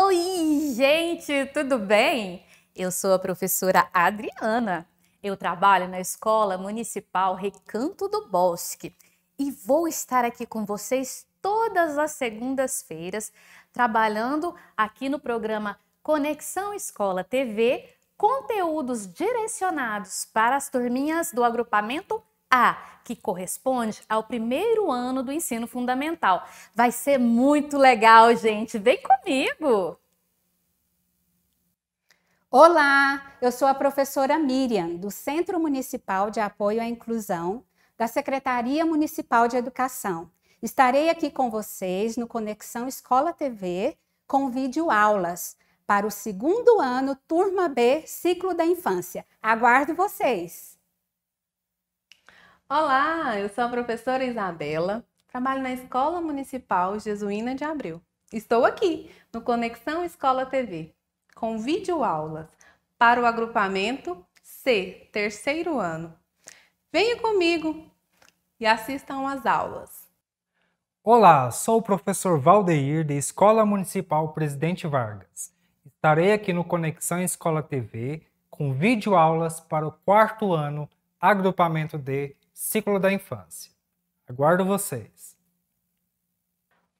Oi, gente, tudo bem? Eu sou a professora Adriana. Eu trabalho na Escola Municipal Recanto do Bosque e vou estar aqui com vocês todas as segundas-feiras, trabalhando aqui no programa Conexão Escola TV, conteúdos direcionados para as turminhas do agrupamento a, que corresponde ao primeiro ano do ensino fundamental. Vai ser muito legal, gente. Vem comigo! Olá, eu sou a professora Miriam, do Centro Municipal de Apoio à Inclusão, da Secretaria Municipal de Educação. Estarei aqui com vocês no Conexão Escola TV com vídeo aulas para o segundo ano, turma B, ciclo da infância. Aguardo vocês! Olá, eu sou a professora Isabela, trabalho na Escola Municipal Jesuína de Abreu. Estou aqui no Conexão Escola TV com videoaulas para o agrupamento C, terceiro ano. Venha comigo e assistam às aulas. Olá, sou o professor Valdeir da Escola Municipal Presidente Vargas. Estarei aqui no Conexão Escola TV com videoaulas para o quarto ano, agrupamento D, Ciclo da Infância. Aguardo vocês!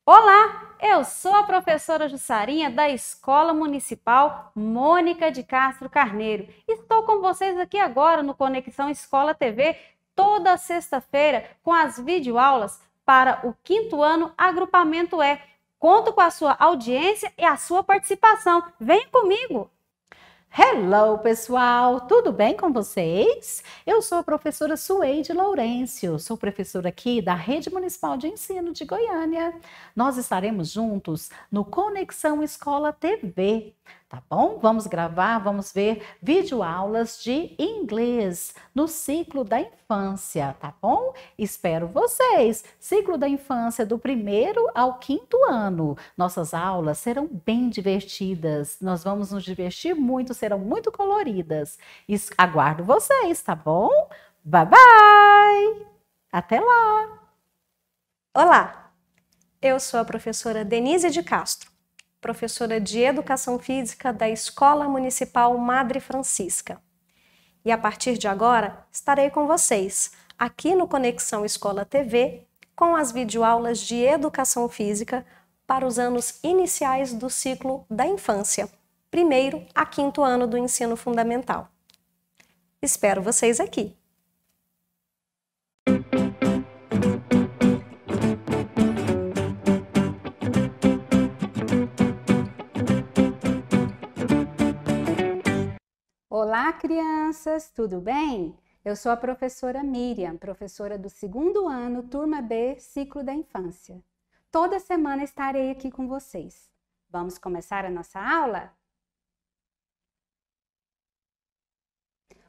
Olá, eu sou a professora Jussarinha da Escola Municipal Mônica de Castro Carneiro. Estou com vocês aqui agora no Conexão Escola TV, toda sexta-feira, com as videoaulas para o quinto ano Agrupamento E. Conto com a sua audiência e a sua participação. Vem comigo! Hello, pessoal! Tudo bem com vocês? Eu sou a professora Sueide Lourenço, sou professora aqui da Rede Municipal de Ensino de Goiânia. Nós estaremos juntos no Conexão Escola TV tá bom? Vamos gravar, vamos ver videoaulas de inglês no ciclo da infância, tá bom? Espero vocês! Ciclo da infância do primeiro ao quinto ano. Nossas aulas serão bem divertidas, nós vamos nos divertir muito, serão muito coloridas. Aguardo vocês, tá bom? Bye bye! Até lá! Olá! Eu sou a professora Denise de Castro professora de Educação Física da Escola Municipal Madre Francisca. E a partir de agora, estarei com vocês, aqui no Conexão Escola TV, com as videoaulas de Educação Física para os anos iniciais do ciclo da infância, primeiro a quinto ano do ensino fundamental. Espero vocês aqui! Olá, crianças, tudo bem? Eu sou a professora Miriam, professora do segundo ano, turma B, ciclo da infância. Toda semana estarei aqui com vocês. Vamos começar a nossa aula?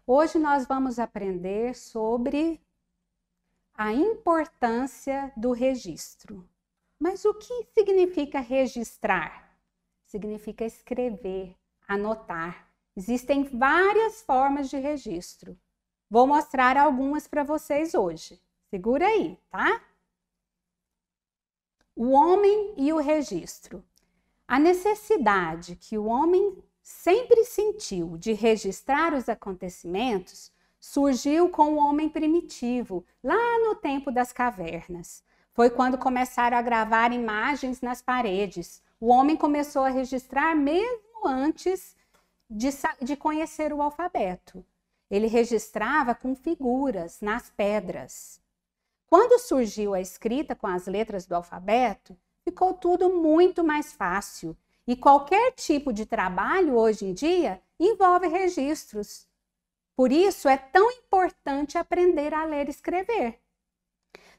Hoje nós vamos aprender sobre a importância do registro. Mas o que significa registrar? Significa escrever, anotar. Existem várias formas de registro. Vou mostrar algumas para vocês hoje. Segura aí, tá? O homem e o registro. A necessidade que o homem sempre sentiu de registrar os acontecimentos surgiu com o homem primitivo, lá no tempo das cavernas. Foi quando começaram a gravar imagens nas paredes. O homem começou a registrar mesmo antes de, de conhecer o alfabeto. Ele registrava com figuras nas pedras. Quando surgiu a escrita com as letras do alfabeto, ficou tudo muito mais fácil. E qualquer tipo de trabalho hoje em dia envolve registros. Por isso é tão importante aprender a ler e escrever.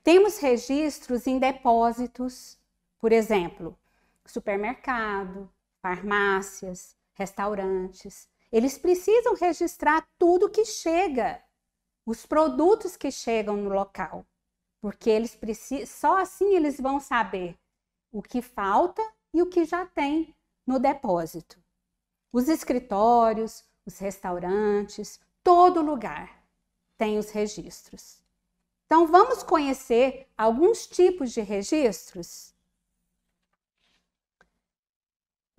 Temos registros em depósitos, por exemplo, supermercado, farmácias, restaurantes. Eles precisam registrar tudo que chega, os produtos que chegam no local, porque eles precisam, só assim eles vão saber o que falta e o que já tem no depósito. Os escritórios, os restaurantes, todo lugar tem os registros. Então, vamos conhecer alguns tipos de registros?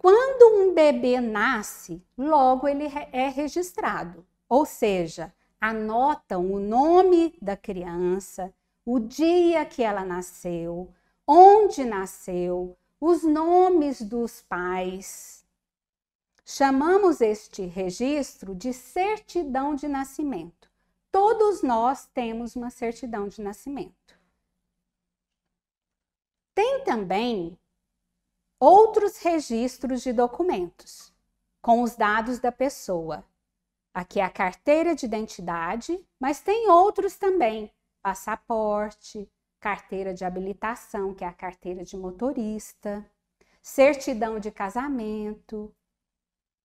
Quando um bebê nasce, logo ele é registrado, ou seja, anotam o nome da criança, o dia que ela nasceu, onde nasceu, os nomes dos pais. Chamamos este registro de certidão de nascimento. Todos nós temos uma certidão de nascimento. Tem também outros registros de documentos com os dados da pessoa. Aqui é a carteira de identidade, mas tem outros também: passaporte, carteira de habilitação, que é a carteira de motorista, certidão de casamento.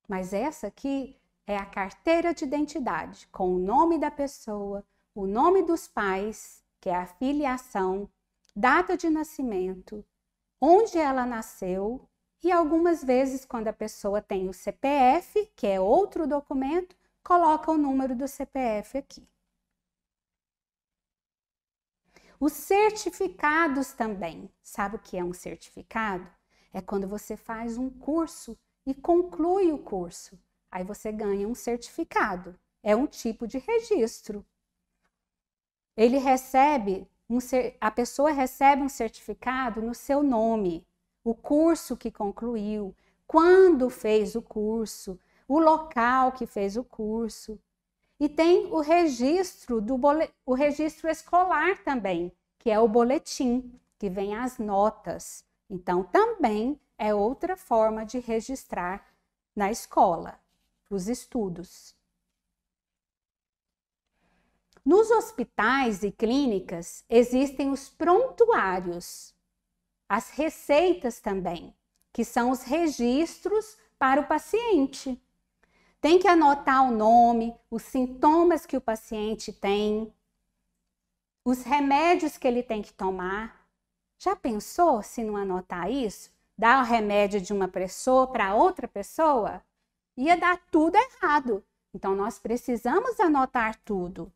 Mas essa aqui é a carteira de identidade, com o nome da pessoa, o nome dos pais, que é a filiação, data de nascimento, onde ela nasceu e algumas vezes, quando a pessoa tem o CPF, que é outro documento, coloca o número do CPF aqui. Os certificados também. Sabe o que é um certificado? É quando você faz um curso e conclui o curso. Aí você ganha um certificado. É um tipo de registro. Ele recebe um a pessoa recebe um certificado no seu nome, o curso que concluiu, quando fez o curso, o local que fez o curso. E tem o registro do o registro escolar também, que é o boletim, que vem as notas. Então, também é outra forma de registrar na escola os estudos. Nos hospitais e clínicas existem os prontuários, as receitas também, que são os registros para o paciente. Tem que anotar o nome, os sintomas que o paciente tem, os remédios que ele tem que tomar. Já pensou se não anotar isso? Dar o remédio de uma pessoa para outra pessoa? Ia dar tudo errado. Então, nós precisamos anotar tudo.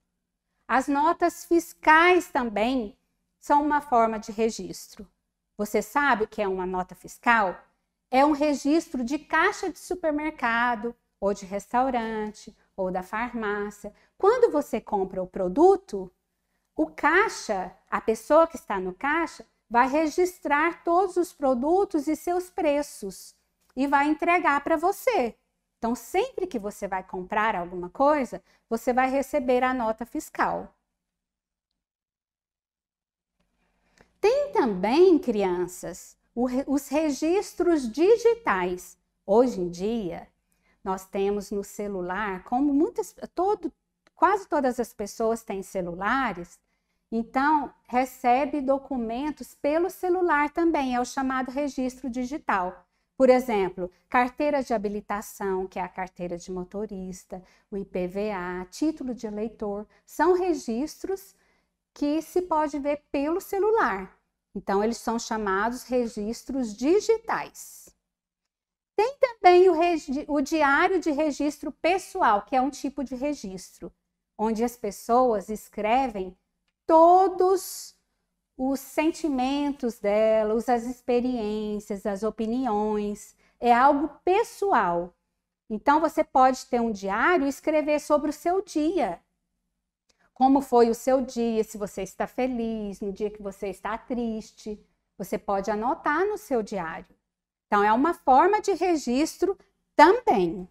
As notas fiscais também são uma forma de registro. Você sabe o que é uma nota fiscal? É um registro de caixa de supermercado, ou de restaurante, ou da farmácia. Quando você compra o produto, o caixa, a pessoa que está no caixa, vai registrar todos os produtos e seus preços e vai entregar para você. Então, sempre que você vai comprar alguma coisa, você vai receber a nota fiscal. Tem também, crianças, os registros digitais. Hoje em dia, nós temos no celular, como muitas, todo, quase todas as pessoas têm celulares, então recebe documentos pelo celular também, é o chamado registro digital. Por exemplo, carteira de habilitação, que é a carteira de motorista, o IPVA, título de eleitor, são registros que se pode ver pelo celular. Então, eles são chamados registros digitais. Tem também o, o diário de registro pessoal, que é um tipo de registro, onde as pessoas escrevem todos os os sentimentos dela, as experiências, as opiniões. É algo pessoal. Então você pode ter um diário e escrever sobre o seu dia. Como foi o seu dia, se você está feliz, no dia que você está triste, você pode anotar no seu diário. Então é uma forma de registro também.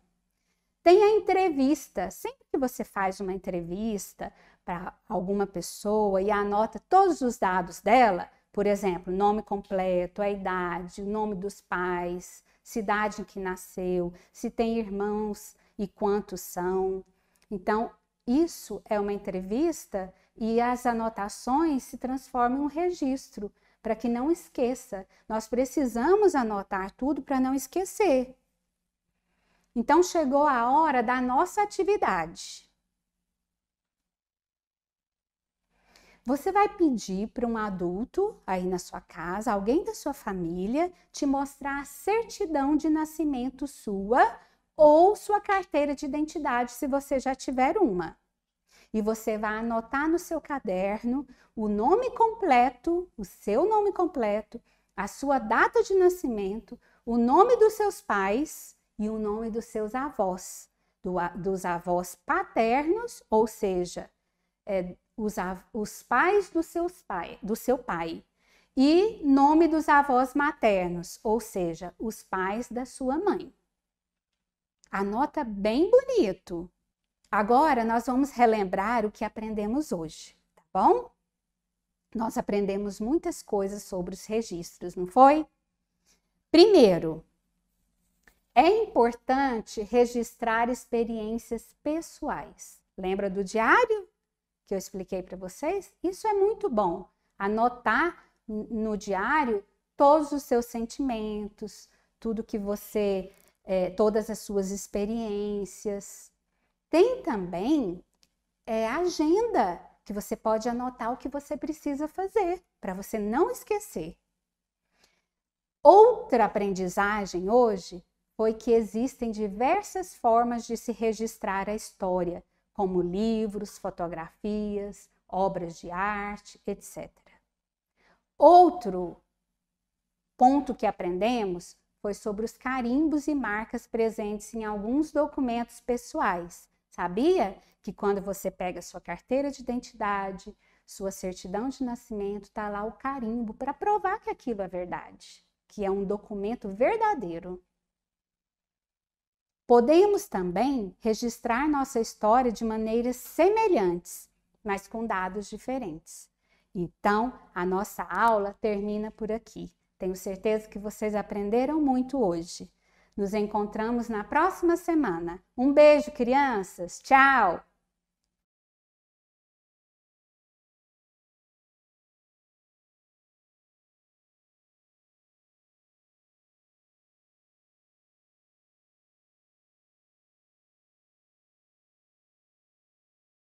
Tem a entrevista. Sempre você faz uma entrevista para alguma pessoa e anota todos os dados dela, por exemplo, nome completo, a idade, o nome dos pais, cidade em que nasceu, se tem irmãos e quantos são. Então, isso é uma entrevista e as anotações se transformam em um registro para que não esqueça. Nós precisamos anotar tudo para não esquecer. Então chegou a hora da nossa atividade. Você vai pedir para um adulto aí na sua casa, alguém da sua família, te mostrar a certidão de nascimento sua ou sua carteira de identidade, se você já tiver uma. E você vai anotar no seu caderno o nome completo, o seu nome completo, a sua data de nascimento, o nome dos seus pais e o nome dos seus avós, do, dos avós paternos, ou seja, é, os, os, pais seus pai, do seu pai, e nome dos avós maternos, ou seja, os pais da sua mãe. Anota bem bonito. Agora nós vamos relembrar o que aprendemos hoje, tá bom? Nós aprendemos muitas coisas sobre os registros, não foi? Primeiro, é importante registrar experiências pessoais. Lembra do diário que eu expliquei para vocês? Isso é muito bom. Anotar no diário todos os seus sentimentos, tudo que você, é, todas as suas experiências. Tem também é, agenda que você pode anotar o que você precisa fazer para você não esquecer. Outra aprendizagem hoje foi que existem diversas formas de se registrar a história, como livros, fotografias, obras de arte, etc. Outro ponto que aprendemos foi sobre os carimbos e marcas presentes em alguns documentos pessoais. Sabia que quando você pega sua carteira de identidade, sua certidão de nascimento, está lá o carimbo para provar que aquilo é verdade, que é um documento verdadeiro. Podemos também registrar nossa história de maneiras semelhantes, mas com dados diferentes. Então, a nossa aula termina por aqui. Tenho certeza que vocês aprenderam muito hoje. Nos encontramos na próxima semana. Um beijo, crianças! Tchau!